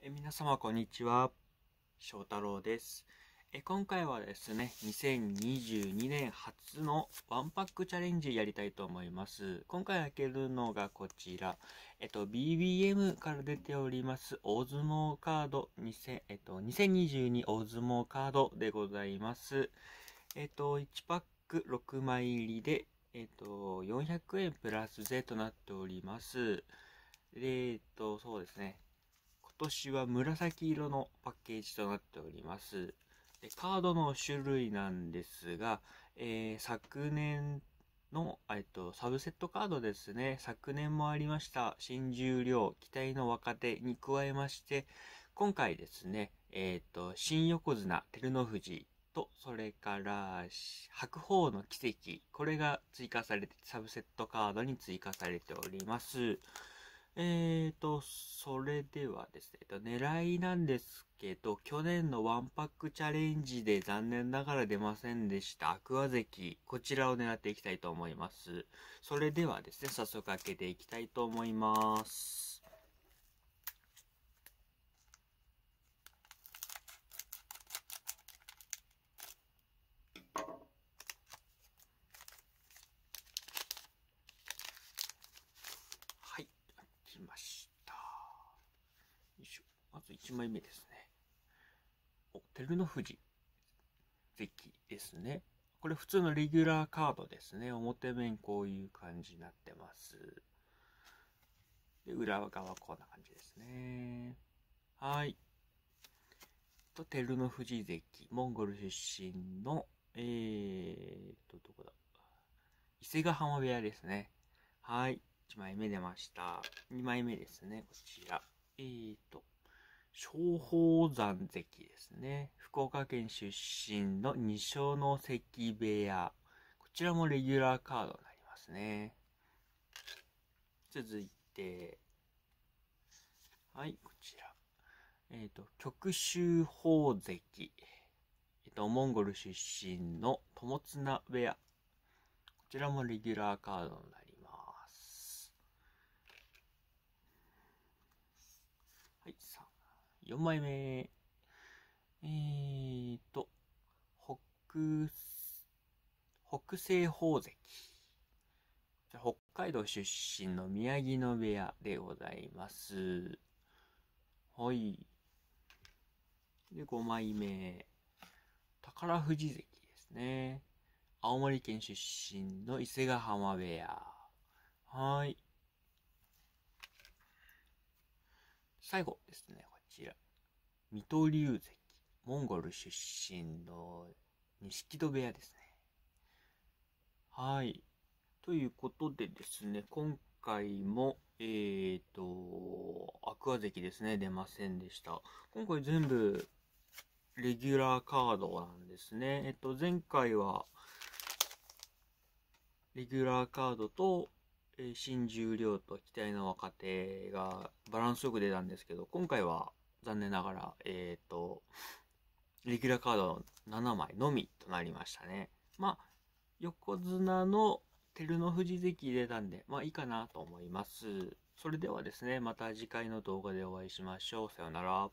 え皆様こんにちは翔太郎ですえ今回はですね2022年初のワンパックチャレンジやりたいと思います今回開けるのがこちらえっと BBM から出ております大相撲カード2000、えっと、2022大相撲カードでございますえっと1パック6枚入りでえっと400円プラス税となっておりますえっとそうですね年は紫色のパッケージとなっております。でカードの種類なんですが、えー、昨年の、えっと、サブセットカードですね。昨年もありました、新十両、期待の若手に加えまして、今回ですね、えっ、と、新横綱、照ノ富士と、それから、白鵬の奇跡、これが追加されて、サブセットカードに追加されております。えーと、それではですね、狙いなんですけど、去年のワンパックチャレンジで残念ながら出ませんでしたアクア関、こちらを狙っていきたいと思います。それではですね、早速開けていきたいと思います。1枚目ですね。お、照ノ富士関ですね。これ普通のレギュラーカードですね。表面こういう感じになってます。で、裏側こんな感じですね。はい。と、照ノ富士関、モンゴル出身の、えーと、どこだ伊勢ヶ浜部屋ですね。はい。1枚目出ました。2枚目ですね。こちら。えーと、松鳳山関ですね。福岡県出身の二所ノ関部屋。こちらもレギュラーカードになりますね。続いて、はい、こちら。えっ、ー、と、極州宝石。えっ、ー、と、モンゴル出身の友綱部屋。こちらもレギュラーカードになります。はい、さ4枚目。えーと、北、北西宝石。北海道出身の宮城野部屋でございます。はい。で、5枚目。宝富士関ですね。青森県出身の伊勢ヶ浜部屋。はい。最後ですね。ちら、水戸龍関、モンゴル出身の錦戸部屋ですね。はい。ということでですね、今回も、えっ、ー、と、アクア関ですね、出ませんでした。今回全部、レギュラーカードなんですね。えっと、前回は、レギュラーカードと、え新十両と期待の若手がバランスよく出たんですけど、今回は残念ながら、えっ、ー、と、レギュラーカード7枚のみとなりましたね。まあ、横綱の照ノ富士関出たんで、まあいいかなと思います。それではですね、また次回の動画でお会いしましょう。さようなら。